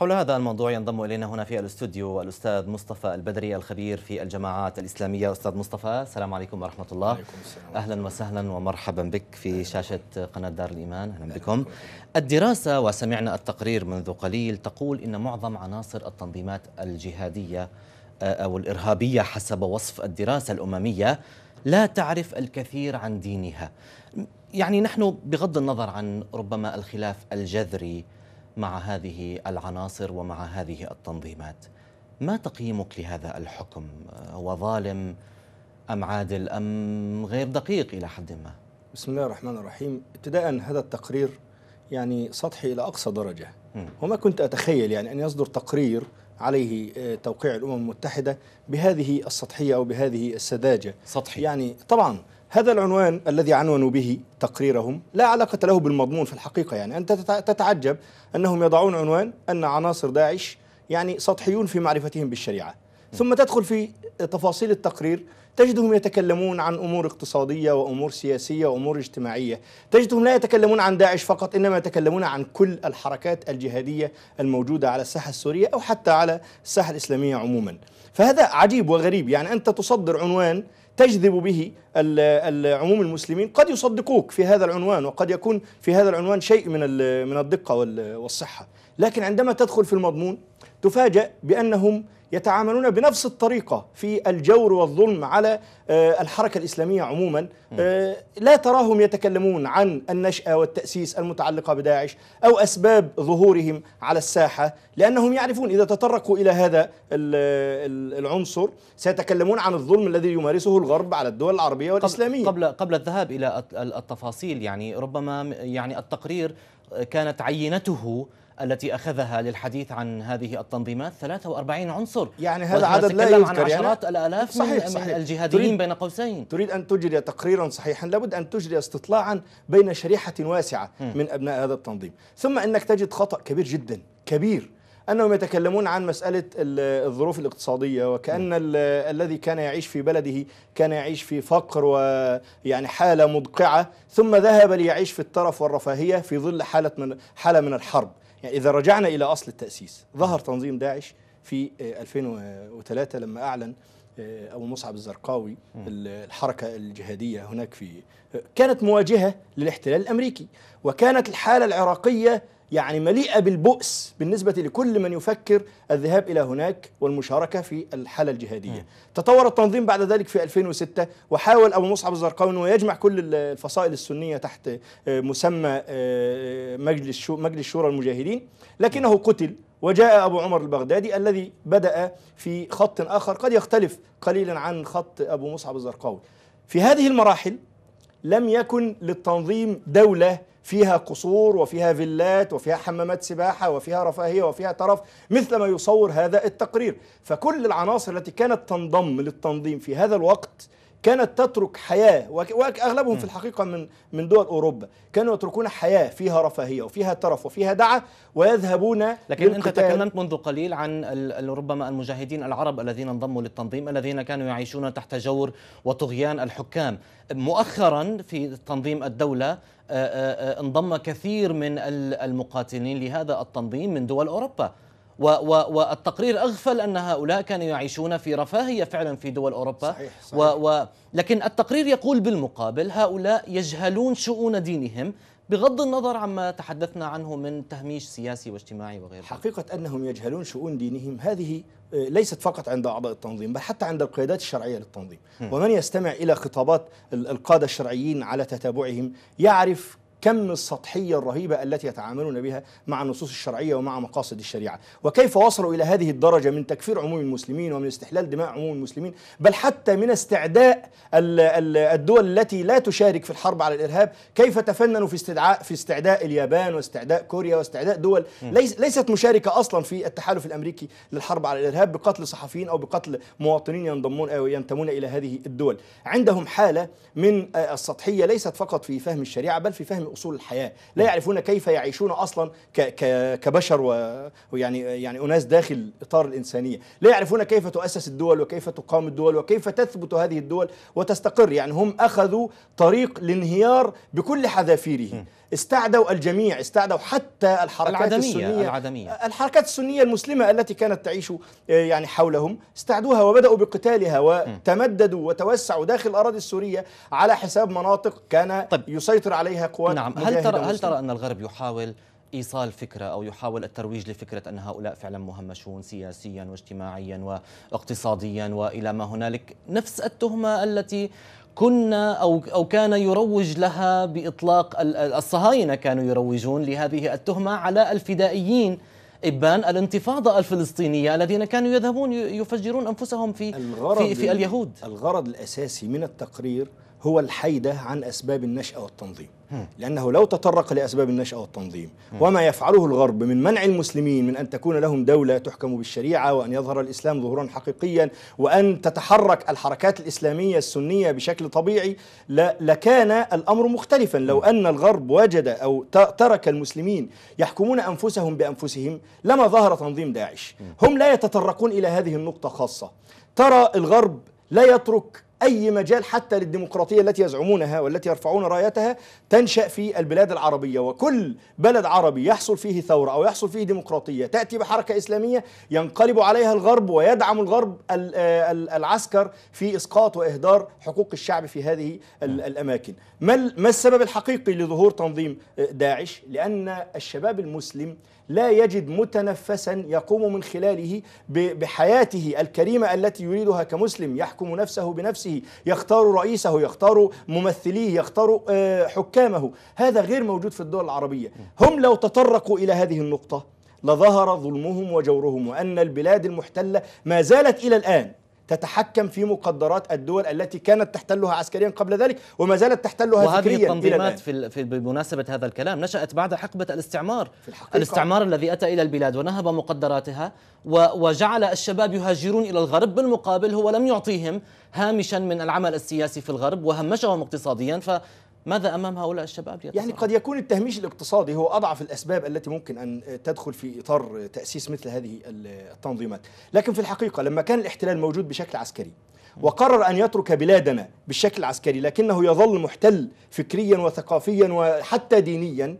حول هذا الموضوع ينضم إلينا هنا في الاستوديو الأستاذ مصطفى البدري الخبير في الجماعات الإسلامية أستاذ مصطفى السلام عليكم ورحمة الله عليكم السلام. أهلا وسهلا ومرحبا بك في شاشة قناة دار الإيمان أهلا بكم الدراسة وسمعنا التقرير منذ قليل تقول إن معظم عناصر التنظيمات الجهادية آه، أو الإرهابية حسب وصف الدراسة الأممية لا تعرف الكثير عن دينها يعني نحن بغض النظر عن ربما الخلاف الجذري مع هذه العناصر ومع هذه التنظيمات ما تقييمك لهذا الحكم هو آه، ظالم أم عادل أم غير دقيق إلى حد ما بسم الله الرحمن الرحيم ابتداء هذا التقرير يعني سطحي إلى أقصى درجة م. وما كنت أتخيل يعني أن يصدر تقرير عليه آه، توقيع الأمم المتحدة بهذه السطحية أو بهذه السذاجة سطحي يعني طبعا هذا العنوان الذي عنونوا به تقريرهم لا علاقة له بالمضمون في الحقيقة يعني أنت تتعجب أنهم يضعون عنوان أن عناصر داعش يعني سطحيون في معرفتهم بالشريعة ثم تدخل في تفاصيل التقرير تجدهم يتكلمون عن امور اقتصاديه وامور سياسيه وامور اجتماعيه، تجدهم لا يتكلمون عن داعش فقط انما يتكلمون عن كل الحركات الجهاديه الموجوده على الساحه السوريه او حتى على الساحه الاسلاميه عموما. فهذا عجيب وغريب يعني انت تصدر عنوان تجذب به عموم المسلمين قد يصدقوك في هذا العنوان وقد يكون في هذا العنوان شيء من من الدقه والصحه، لكن عندما تدخل في المضمون تفاجأ بانهم يتعاملون بنفس الطريقة في الجور والظلم على آه، الحركة الإسلامية عموما آه، لا تراهم يتكلمون عن النشأة والتأسيس المتعلقة بداعش أو أسباب ظهورهم على الساحة لأنهم يعرفون إذا تطرقوا إلى هذا العنصر سيتكلمون عن الظلم الذي يمارسه الغرب على الدول العربية والإسلامية قبل, قبل الذهاب إلى التفاصيل يعني ربما يعني التقرير كانت عينته التي أخذها للحديث عن هذه التنظيمات 43 عنصر يعني هذا عدد لا يذكر عن يعني عشرات يعني الآلاف صحيح من, صحيح من الجهاديين تريد بين قوسين تريد أن تجري تقريرا صحيحا لابد أن تجري استطلاعا بين شريحة واسعة من أبناء هذا التنظيم ثم أنك تجد خطأ كبير جدا كبير أنهم يتكلمون عن مسألة الظروف الاقتصادية وكأن الذي كان يعيش في بلده كان يعيش في فقر ويعني حالة مدقعة ثم ذهب ليعيش في الترف والرفاهية في ظل حالة من حالة من الحرب يعني إذا رجعنا إلى أصل التأسيس ظهر تنظيم داعش في 2003 آه، آه، لما أعلن آه، أبو مصعب الزرقاوي الحركة الجهادية هناك في كانت مواجهة للاحتلال الأمريكي وكانت الحالة العراقية يعني مليئة بالبؤس بالنسبة لكل من يفكر الذهاب إلى هناك والمشاركة في الحالة الجهادية م. تطور التنظيم بعد ذلك في 2006 وحاول أبو مصعب الزرقاوي أنه يجمع كل الفصائل السنية تحت آه، مسمى آه، مجلس شورى المجاهدين لكنه قتل وجاء أبو عمر البغدادي الذي بدأ في خط آخر قد يختلف قليلا عن خط أبو مصعب الزرقاوي في هذه المراحل لم يكن للتنظيم دولة فيها قصور وفيها فيلات وفيها حمامات سباحة وفيها رفاهية وفيها ترف مثل ما يصور هذا التقرير فكل العناصر التي كانت تنضم للتنظيم في هذا الوقت كانت تترك حياة وأغلبهم في الحقيقة من من دول أوروبا كانوا يتركون حياة فيها رفاهية وفيها ترف وفيها دعة ويذهبون لكن أنت تكلمت منذ قليل عن ربما المجاهدين العرب الذين انضموا للتنظيم الذين كانوا يعيشون تحت جور وطغيان الحكام مؤخرا في تنظيم الدولة انضم كثير من المقاتلين لهذا التنظيم من دول أوروبا والتقرير أغفل أن هؤلاء كانوا يعيشون في رفاهية فعلا في دول أوروبا صحيح صحيح. و لكن التقرير يقول بالمقابل هؤلاء يجهلون شؤون دينهم بغض النظر عما تحدثنا عنه من تهميش سياسي واجتماعي وغيره حقيقة أنهم يجهلون شؤون دينهم هذه آه، ليست فقط عند أعضاء التنظيم بل حتى عند القيادات الشرعية للتنظيم م. ومن يستمع إلى خطابات القادة الشرعيين على تتابعهم يعرف كم السطحية الرهيبة التي يتعاملون بها مع النصوص الشرعية ومع مقاصد الشريعة وكيف وصلوا إلى هذه الدرجة من تكفير عموم المسلمين ومن استحلال دماء عموم المسلمين بل حتى من استعداء الدول التي لا تشارك في الحرب على الإرهاب كيف تفننوا في استدعاء في استعداء اليابان واستعداء كوريا واستعداء دول ليست مشاركة أصلا في التحالف الأمريكي للحرب على الإرهاب بقتل صحفيين أو بقتل مواطنين ينضمون أو ينتمون إلى هذه الدول عندهم حالة من آه، السطحية ليست فقط في فهم الشريعة بل في فهم اصول الحياه لا نعم. يعرفون كيف يعيشون اصلا كبشر ويعني يعني اناس داخل اطار الانسانيه لا يعرفون كيف تؤسس الدول وكيف تقام الدول وكيف تثبت هذه الدول وتستقر يعني هم اخذوا طريق الانهيار بكل حذافيره استعدوا الجميع استعدوا حتى الحركات العدمية السنية العدمية الحركات السنية المسلمة التي كانت تعيش آه، يعني حولهم استعدوها وبدأوا بقتالها وتمددوا وتوسعوا داخل الأراضي السورية على حساب مناطق كان طيب يسيطر عليها قوات نعم هل ترى هل ترى أن الغرب يحاول ايصال فكره او يحاول الترويج لفكره ان هؤلاء فعلا مهمشون سياسيا واجتماعيا واقتصاديا والى ما هنالك نفس التهمه التي كنا او او كان يروج لها باطلاق الصهاينه كانوا يروجون لهذه التهمه على الفدائيين ابان الانتفاضه الفلسطينيه الذين كانوا يذهبون يفجرون انفسهم في في, في اليهود الغرض الاساسي من التقرير هو الحي ده عن أسباب النشأة والتنظيم لأنه لو تطرق لأسباب النشأة والتنظيم وما يفعله الغرب من منع المسلمين من أن تكون لهم دولة تحكم بالشريعة وأن يظهر الإسلام ظهورا حقيقيا وأن تتحرك الحركات الإسلامية السنية بشكل طبيعي لكان الأمر مختلفا لو أن الغرب وجد أو ترك المسلمين يحكمون أنفسهم بأنفسهم لما ظهر تنظيم داعش هم لا يتطرقون إلى هذه النقطة خاصة ترى الغرب لا يترك أي مجال حتى للديمقراطية التي يزعمونها والتي يرفعون رايتها تنشأ في البلاد العربية وكل بلد عربي يحصل فيه ثورة أو يحصل فيه ديمقراطية تأتي بحركة إسلامية ينقلب عليها الغرب ويدعم الغرب العسكر في إسقاط وإهدار حقوق الشعب في هذه نعم. الأماكن ما السبب الحقيقي لظهور تنظيم آه، داعش؟ لأن الشباب المسلم لا يجد متنفسا يقوم من خلاله بحياته الكريمة التي يريدها كمسلم يحكم نفسه بنفسه رئيسه يختار رئيسه يختار ممثليه يختار آه، حكامه هذا غير موجود في الدول العربية هم لو تطرقوا إلى هذه النقطة لظهر ظلمهم وجورهم وأن البلاد المحتلة ما زالت إلى الآن تتحكم في مقدرات الدول التي كانت تحتلها عسكريا قبل ذلك وما زالت تحتلها وهذه فكريا التنظيمات في, في بمناسبة هذا الكلام نشأت بعد حقبة الاستعمار في الاستعمار الذي أتى إلى البلاد ونهب مقدراتها وجعل الشباب يهاجرون إلى الغرب بالمقابل هو لم يعطيهم هامشا من العمل السياسي في الغرب وهمشهم اقتصاديا ف ماذا امام هؤلاء الشباب يتصرف؟ يعني قد يكون التهميش الاقتصادي هو اضعف الاسباب التي ممكن ان تدخل في اطار تاسيس مثل هذه التنظيمات، لكن في الحقيقه لما كان الاحتلال موجود بشكل عسكري وقرر ان يترك بلادنا بالشكل العسكري لكنه يظل محتل فكريا وثقافيا وحتى دينيا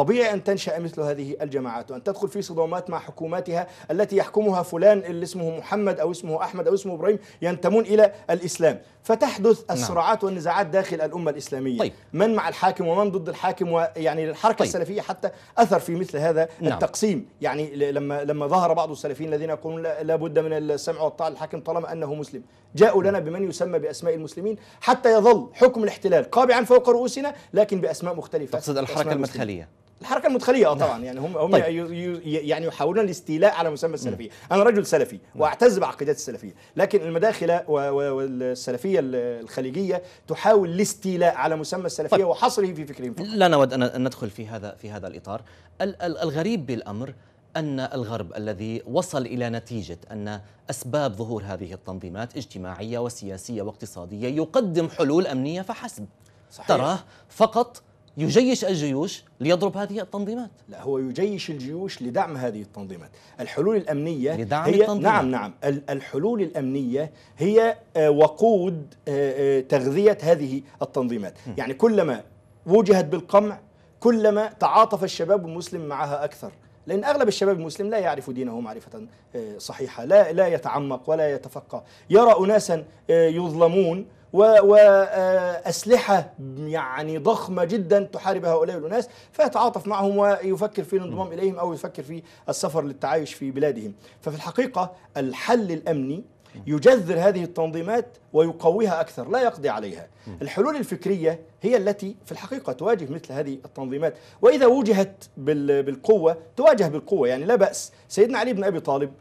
طبيعي أن تنشأ مثل هذه الجماعات وأن تدخل في صدامات مع حكوماتها التي يحكمها فلان اللي اسمه محمد أو اسمه أحمد أو اسمه إبراهيم ينتمون إلى الإسلام فتحدث نعم. الصراعات والنزاعات داخل الأمة الإسلامية طيب. من مع الحاكم ومن ضد الحاكم ويعني الحركة طيب. السلفية حتى أثر في مثل هذا نعم. التقسيم يعني لما لما ظهر بعض السلفيين الذين يقولون لا بد من السمع والطاعة للحاكم طالما أنه مسلم جاءوا لنا بمن يسمى بأسماء المسلمين حتى يظل حكم الاحتلال قابعا فوق رؤوسنا لكن بأسماء مختلفة تقصد الحركة المدخلية الحركه المدخليه اه نعم. طبعا يعني هم هم طيب. يعني يحاولون الاستيلاء على مسمى السلفيه انا رجل سلفي نعم. واعتز بعقيدات السلفيه لكن المداخله والسلفيه الخليجيه تحاول الاستيلاء على مسمى السلفيه طيب. وحصره في فكرهم لا نود ان ندخل في هذا في هذا الاطار الغريب بالامر ان الغرب الذي وصل الى نتيجه ان اسباب ظهور هذه التنظيمات اجتماعيه وسياسيه واقتصاديه يقدم حلول امنيه فحسب صحيح. تراه فقط يجيش الجيوش ليضرب هذه التنظيمات لا هو يجيش الجيوش لدعم هذه التنظيمات الحلول الأمنية لدعم هي التنظيمات. نعم نعم الحلول الأمنية هي آه، وقود آه، آه، تغذية هذه التنظيمات م. يعني كلما وجهت بالقمع كلما تعاطف الشباب المسلم معها أكثر لأن أغلب الشباب المسلم لا يعرف دينه معرفة صحيحة لا, لا يتعمق ولا يتفقه يرى أناسا يظلمون وأسلحة آه، يعني ضخمة جدا تحارب هؤلاء الأناس فيتعاطف معهم ويفكر في الانضمام إليهم أو يفكر في السفر للتعايش في بلادهم ففي الحقيقة الحل الأمني يجذر هذه التنظيمات ويقويها أكثر لا يقضي عليها الحلول الفكرية هي التي في الحقيقة تواجه مثل هذه التنظيمات وإذا وجهت بالقوة تواجه بالقوة يعني لا بأس سيدنا علي بن أبي طالب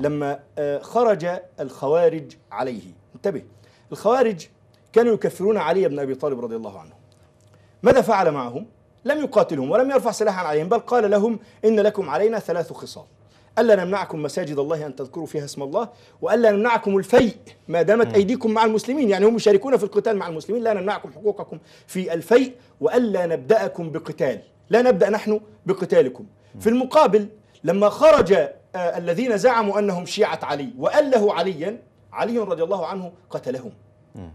لما آه، خرج الخوارج عليه انتبه الخوارج كانوا يكفرون علي بن أبي طالب رضي الله عنه ماذا فعل معهم؟ لم يقاتلهم ولم يرفع سلاحا عليهم بل قال لهم إن لكم علينا ثلاث خصال ألا نمنعكم مساجد الله أن تذكروا فيها اسم الله وألا نمنعكم الفيء ما دامت أيديكم مع المسلمين يعني هم مشاركون في القتال مع المسلمين لا نمنعكم حقوقكم في الفيء وألا نبدأكم بقتال لا نبدأ نحن بقتالكم في المقابل لما خرج آه، الذين زعموا أنهم شيعة علي والهوا عليا علي رضي الله عنه قتلهم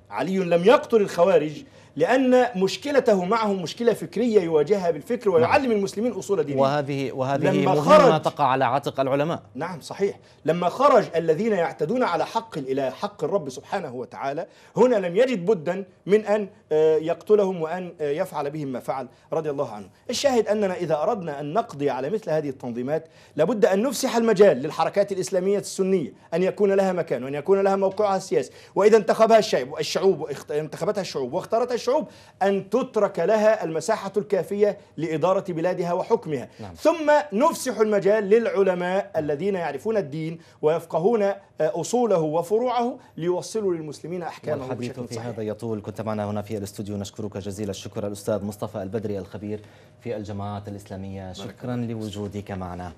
علي لم يقتل الخوارج لأن مشكلته معهم مشكلة فكرية يواجهها بالفكر نعم. ويعلم المسلمين أصول دينهم وهذه وهذه لما مهمة تقع على عاتق العلماء نعم صحيح لما خرج الذين يعتدون على حق الإله حق الرب سبحانه وتعالى هنا لم يجد بدا من أن آه، يقتلهم وأن آه، يفعل بهم ما فعل رضي الله عنه الشاهد أننا إذا أردنا أن نقضي على مثل هذه التنظيمات لابد أن نفسح المجال للحركات الإسلامية السنية أن يكون لها مكان وأن يكون لها موقعها السياسي وإذا انتخبها الشعب الشعوب انتخبتها الشعوب واختارتها الشعوب أن تترك لها المساحة الكافية لإدارة بلادها وحكمها نعم. ثم نفسح المجال للعلماء الذين يعرفون الدين ويفقهون آه، أصوله وفروعه ليوصلوا للمسلمين أحكامه بشكل في صحيح. هذا يطول كنت معنا هنا في الاستوديو نشكرك جزيل الشكر الأستاذ مصطفى البدري الخبير في الجماعات الإسلامية شكرا لوجودك معنا